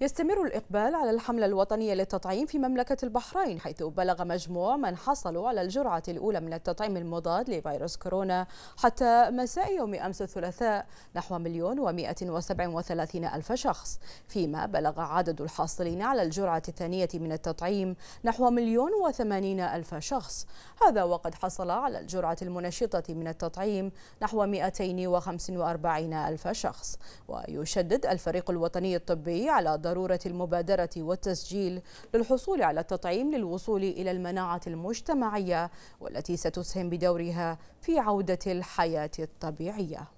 يستمر الإقبال على الحملة الوطنية للتطعيم في مملكة البحرين حيث بلغ مجموع من حصلوا على الجرعة الأولى من التطعيم المضاد لفيروس كورونا حتى مساء يوم أمس الثلاثاء نحو مليون ومائة وسبع وثلاثين ألف شخص فيما بلغ عدد الحاصلين على الجرعة الثانية من التطعيم نحو مليون وثمانين ألف شخص هذا وقد حصل على الجرعة المنشطة من التطعيم نحو وأربعين ألف شخص ويشدد الفريق الوطني الطبي على ضرورة المبادرة والتسجيل للحصول على التطعيم للوصول إلى المناعة المجتمعية والتي ستسهم بدورها في عودة الحياة الطبيعية